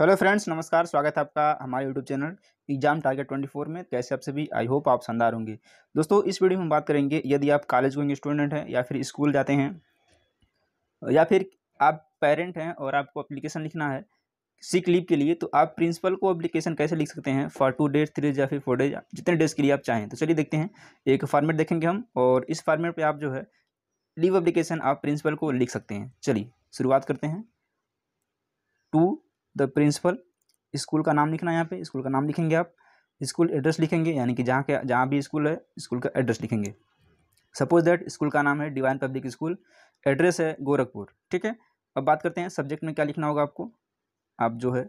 hello friends नमस्कार स्वागत है आपका हमारे यूट्यूब चैनल एग्जाम टारगेट 24 में कैसे आप सभी आई होप आप शानदार होंगे दोस्तों इस वीडियो में हम बात करेंगे यदि आप कॉलेज गोइंग स्टूडेंट हैं या फिर स्कूल जाते हैं या फिर आप पेरेंट हैं और आपको अप्लीकेशन लिखना है सिक लीव के लिए तो आप प्रिंसिपल को अप्लीकेशन कैसे लिख सकते हैं for two days three days या फिर फोर डेज जितने डेज के लिए आप चाहें तो चलिए देखते हैं एक फॉर्मेट देखेंगे हम और इस फॉर्मेट पर आप जो है लीव अप्लीकेशन आप प्रिंसिपल को लिख सकते हैं चलिए शुरुआत करते हैं टू द प्रिंसिपल स्कूल का नाम लिखना है यहाँ पे स्कूल का नाम लिखेंगे आप स्कूल एड्रेस लिखेंगे यानी कि जहाँ के जहाँ भी स्कूल है स्कूल का एड्रेस लिखेंगे सपोज दैट स्कूल का नाम है डिवाइन पब्लिक स्कूल एड्रेस है गोरखपुर ठीक है अब बात करते हैं सब्जेक्ट में क्या लिखना होगा आपको आप जो है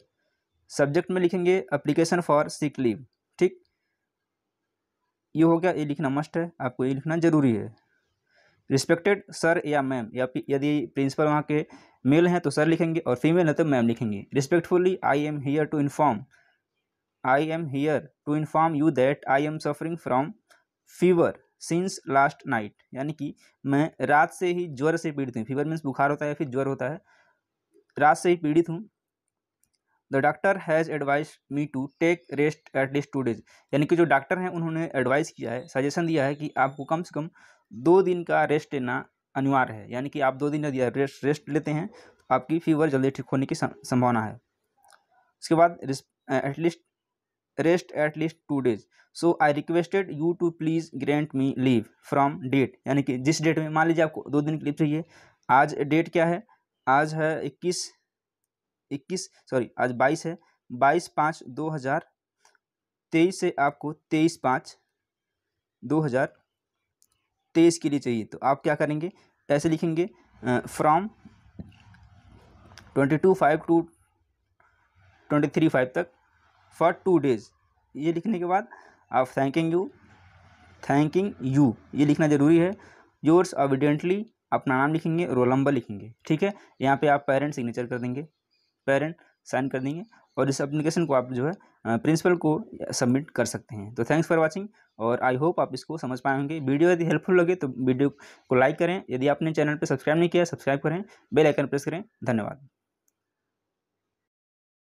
सब्जेक्ट में लिखेंगे अप्लीकेशन फॉर सिक लीव ठीक ये हो गया ये लिखना मस्ट है आपको ये लिखना ज़रूरी है रिस्पेक्टेड सर या मैम या यदि प्रिंसिपल वहाँ के मेल हैं तो सर लिखेंगे और फीमेल है तो मैम लिखेंगे respectfully I am here to inform I am here to inform you that I am suffering from fever since last night यानी कि मैं रात से ही ज्वर से पीड़ित हूँ फीवर मीन्स बुखार होता है फिर ज्वर होता है रात से ही पीड़ित हूँ the doctor has advise me to take rest at least two days यानी कि जो डॉक्टर हैं उन्होंने एडवाइस किया है सजेशन दिया है कि आपको कम से कम दो दिन का रेस्ट लेना अनिवार्य है यानी कि आप दो दिन यदि रेस्ट रेस्ट लेते हैं तो आपकी फीवर जल्दी ठीक होने की संभावना है उसके बाद at least rest at least two days so I requested you to please grant me leave from date यानी कि जिस डेट में मान लीजिए आपको दो दिन की लीव चाहिए आज डेट क्या है आज है इक्कीस इक्कीस सॉरी आज बाईस है बाईस पाँच दो हज़ार तेईस से आपको तेईस पाँच दो हज़ार तेईस के लिए चाहिए तो आप क्या करेंगे ऐसे लिखेंगे from twenty two five to twenty three five तक फॉर टू डेज ये लिखने के बाद आप थैंकिंग यू थैंकिंग यू ये लिखना ज़रूरी है योर्स अविडेंटली अपना नाम लिखेंगे रोल नंबर लिखेंगे ठीक है यहाँ पे आप पेरेंट सिग्नेचर कर देंगे पेरेंट साइन कर देंगे और इस एप्लीकेशन को आप जो है प्रिंसिपल को सबमिट कर सकते हैं तो थैंक्स फॉर वाचिंग और आई होप आप इसको समझ पाएंगे वीडियो यदि हेल्पफुल लगे तो वीडियो को लाइक करें यदि आपने चैनल पर सब्सक्राइब नहीं किया सब्सक्राइब करें बेल आइकन प्रेस करें धन्यवाद